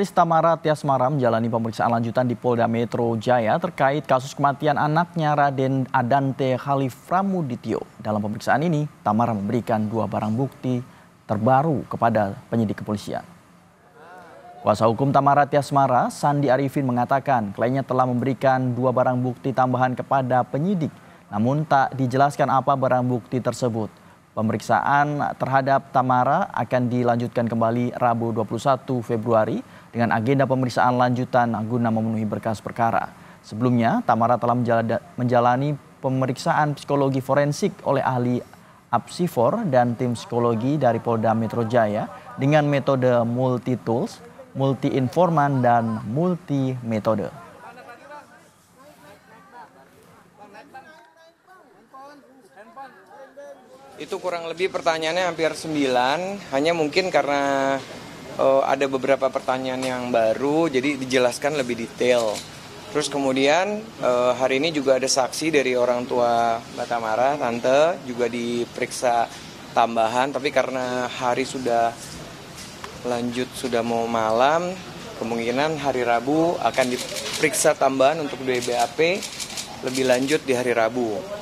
Artis Tamara Tiasmara menjalani pemeriksaan lanjutan di Polda Metro Jaya terkait kasus kematian anaknya Raden Adante Khalif Ramudityo. Dalam pemeriksaan ini, Tamara memberikan dua barang bukti terbaru kepada penyidik kepolisian. Kuasa hukum Tamara Tiasmara, Sandi Arifin mengatakan kliennya telah memberikan dua barang bukti tambahan kepada penyidik, namun tak dijelaskan apa barang bukti tersebut. Pemeriksaan terhadap Tamara akan dilanjutkan kembali Rabu 21 Februari dengan agenda pemeriksaan lanjutan guna memenuhi berkas perkara. Sebelumnya, Tamara telah menjalani pemeriksaan psikologi forensik oleh ahli Apsifor dan tim psikologi dari Polda Metro Jaya dengan metode multi tools, multi informan dan multi metode. Itu kurang lebih pertanyaannya hampir 9, hanya mungkin karena uh, ada beberapa pertanyaan yang baru, jadi dijelaskan lebih detail. Terus kemudian uh, hari ini juga ada saksi dari orang tua Batamara, tante juga diperiksa tambahan, tapi karena hari sudah lanjut sudah mau malam, kemungkinan hari Rabu akan diperiksa tambahan untuk BAP lebih lanjut di hari Rabu.